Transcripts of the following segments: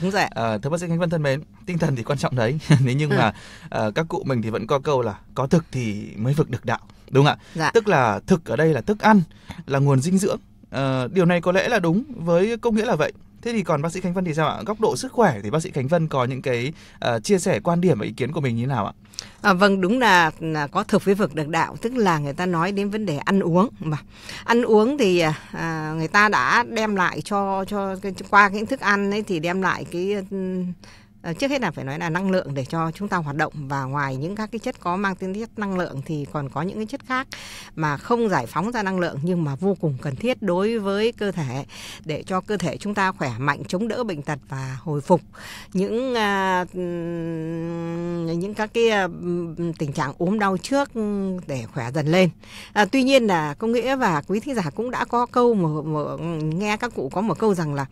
Đúng rồi. À, thưa bác sĩ Khánh Vân thân mến, tinh thần thì quan trọng đấy. Nếu nhưng ừ. mà ờ, à, các cụ mình thì vẫn có câu là có thực thì mới vực được đạo, đúng không ạ? Dạ. Tức là thực ở đây là thức ăn, là nguồn dinh dưỡng. À, điều này có lẽ là đúng với công nghĩa là vậy Thế thì còn bác sĩ Khánh Vân thì sao ạ? Góc độ sức khỏe thì bác sĩ Khánh Vân có những cái uh, chia sẻ quan điểm và ý kiến của mình như thế nào ạ? À, vâng đúng là, là có thực với vực được đạo tức là người ta nói đến vấn đề ăn uống mà ăn uống thì à, à người ta đã đem lại cho cho qua những thức ăn ấy thì đem lại cái Ờ, trước hết là phải nói là năng lượng để cho chúng ta hoạt động và ngoài những các cái chất có mang tính chất năng lượng thì còn có những cái chất khác mà không giải phóng ra năng lượng nhưng mà vô cùng cần thiết đối với cơ thể để cho cơ thể chúng ta khỏe mạnh chống đỡ bệnh tật và hồi phục những uh, những các cái à, tình trạng ốm đau trước để khỏe dần lên à, tuy nhiên là công nghĩa và quý thính giả cũng đã có câu mà, mà nghe các cụ có một câu rằng là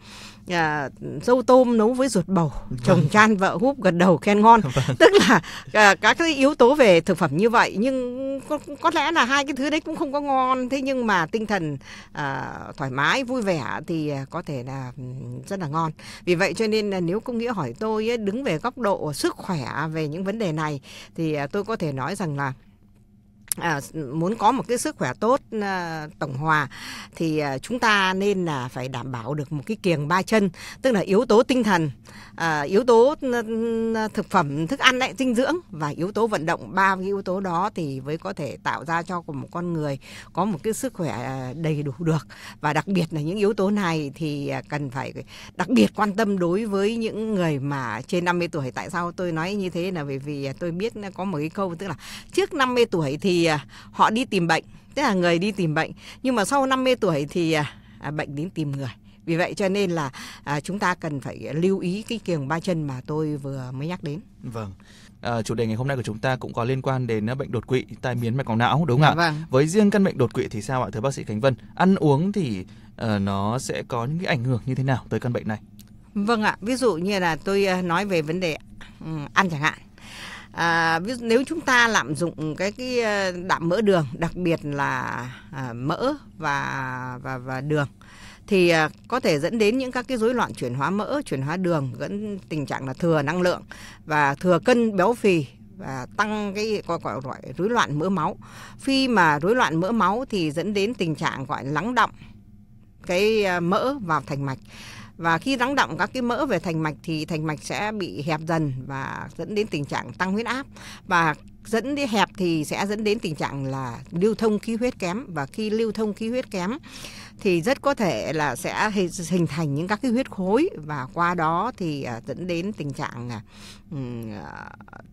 à, dâu tôm nấu với ruột bầu trồng chan vâng. An vợ Húp gật đầu khen ngon. Vâng. Tức là à, các cái yếu tố về thực phẩm như vậy nhưng có, có lẽ là hai cái thứ đấy cũng không có ngon thế nhưng mà tinh thần à, thoải mái vui vẻ thì ờ, có thể là rất là ngon. Vì vậy cho nên là nếu công nghĩa hỏi tôi đứng về góc độ sức khỏe về những vấn đề này thì tôi có thể nói rằng là À, muốn có một cái sức khỏe tốt à, tổng hòa thì à, chúng ta nên là phải đảm bảo được một cái kiềng ba chân tức là yếu tố tinh thần à, yếu tố thực phẩm thức ăn lại dinh dưỡng và yếu tố vận động ba cái yếu tố đó thì mới có thể tạo ra cho một con người có một cái sức khỏe à, đầy đủ được và đặc biệt là những yếu tố này thì à, cần phải đặc biệt quan tâm đối với những người mà trên 50 tuổi tại sao tôi nói như thế là bởi vì à, tôi biết có một cái câu tức là trước 50 tuổi thì À, họ đi tìm bệnh tức là người đi tìm bệnh nhưng mà sau 50 tuổi thì à, à, bệnh đến tìm người vì vậy cho nên là chúng ta cần phải lưu ý cái kiềng ba chân mà tôi vừa mới nhắc đến vâng À, chủ đề ngày hôm nay của chúng ta cũng có liên quan đến bệnh đột quỵ tai biến mạch máu não đúng không ạ? Vâng. Với riêng căn bệnh đột quỵ thì sao ạ thưa bác sĩ Khánh Vân? Ăn uống thì uh, nó sẽ có những cái ảnh hưởng như thế nào tới căn bệnh này? Vâng ạ, ví dụ như là tôi nói về vấn đề ăn chẳng hạn à, ví dụ nếu chúng ta lạm dụng cái cái ờ, đạm mỡ đường đặc biệt là à, mỡ và và và đường thì à, có thể dẫn đến những các cái rối loạn chuyển hóa mỡ chuyển hóa đường dẫn tình trạng là thừa năng lượng và thừa cân béo phì và tăng cái gọi gọi gọi rối loạn mỡ máu khi mà rối loạn mỡ máu thì dẫn đến tình trạng gọi lắng động cái ờ, mỡ vào thành mạch và khi lắng động các cái mỡ về thành mạch thì thành mạch sẽ bị hẹp dần và dẫn đến tình trạng tăng huyết áp và dẫn đi hẹp thì sẽ dẫn đến tình trạng là lưu thông khí huyết kém và khi lưu thông khí huyết kém thì rất có thể là sẽ hình thành những các cái huyết khối và qua đó thì à, dẫn đến tình trạng à,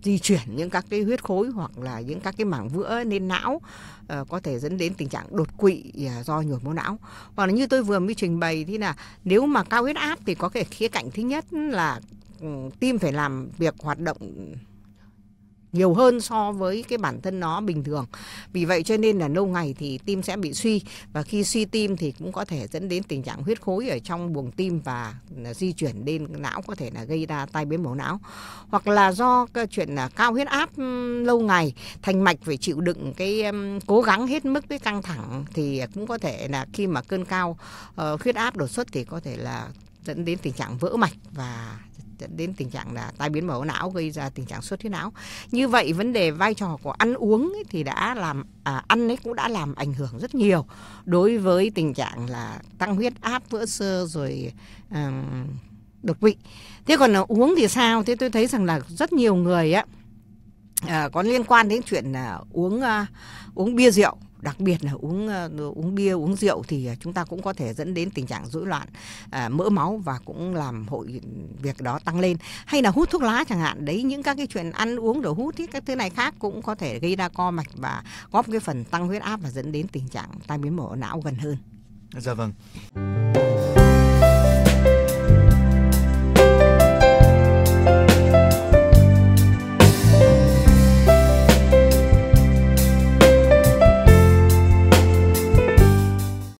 di chuyển những các cái huyết khối hoặc là những các cái mảng vữa lên não ờ, có thể dẫn đến tình trạng đột quỵ à, do nhồi máu não hoặc là như tôi vừa mới trình bày thì là nếu mà cao huyết áp thì có thể khía cạnh thứ nhất là tim phải làm việc hoạt động nhiều hơn so với cái bản thân nó bình thường vì vậy cho nên là lâu ngày thì tim sẽ bị suy và khi suy tim thì cũng có thể dẫn đến tình trạng huyết khối ở trong buồng tim và à, di chuyển đến não có thể là gây ra tai biến máu não hoặc là do cái chuyện là cao huyết áp lâu ngày thành mạch phải chịu đựng cái cố gắng hết mức cái căng thẳng thì cũng có thể là khi mà cơn cao uh, huyết áp đột xuất thì có thể là dẫn đến tình trạng vỡ mạch và dẫn đến tình trạng là tai biến màu não gây ra tình trạng suất huyết não như vậy vấn đề vai trò của ăn uống ấy thì đã làm à, ăn ấy cũng đã làm ảnh hưởng rất nhiều đối với tình trạng là tăng huyết áp vỡ sơ rồi à, đột quỵ thế còn là uống thì sao thế tôi thấy rằng là rất nhiều người á à, có liên quan đến chuyện là uống à, uống bia rượu đặc biệt là uống uh, uống bia uống rượu thì ờ, chúng ta cũng có thể dẫn đến tình trạng rối loạn uh, mỡ máu và cũng làm hội việc đó tăng lên hay là hút thuốc lá chẳng hạn đấy những các cái chuyện ăn uống đồ hút thì các thứ này khác cũng có thể gây ra co mạch và góp cái phần tăng huyết áp và dẫn đến tình trạng tai biến mổ não gần hơn dạ vâng